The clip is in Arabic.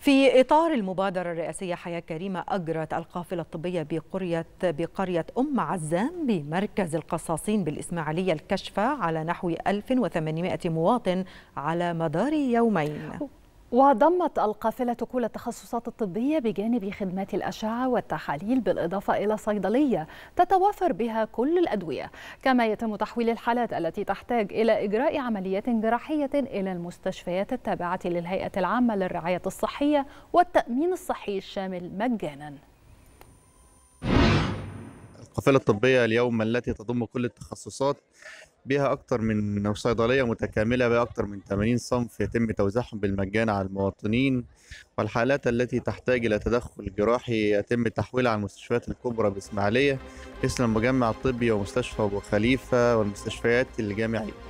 في إطار المبادرة الرئاسية حياة كريمة أجرت القافلة الطبية بقرية بقرية أم عزام بمركز القصاصين بالإسماعيلية الكشفة على نحو 1800 مواطن على مدار يومين وضمت القافلة كل التخصصات الطبية بجانب خدمات الأشعة والتحاليل بالإضافة إلى صيدلية تتوافر بها كل الأدوية كما يتم تحويل الحالات التي تحتاج إلى إجراء عمليات جراحية إلى المستشفيات التابعة للهيئة العامة للرعاية الصحية والتأمين الصحي الشامل مجاناً القافلة الطبية اليوم التي تضم كل التخصصات بها أكثر من صيدلية متكاملة بها أكثر من 80 صنف يتم توزيعهم بالمجان على المواطنين والحالات التي تحتاج إلى تدخل جراحي يتم تحويلها على المستشفيات الكبرى بإسماعيلية مثل المجمع الطبي ومستشفى أبو خليفة والمستشفيات الجامعية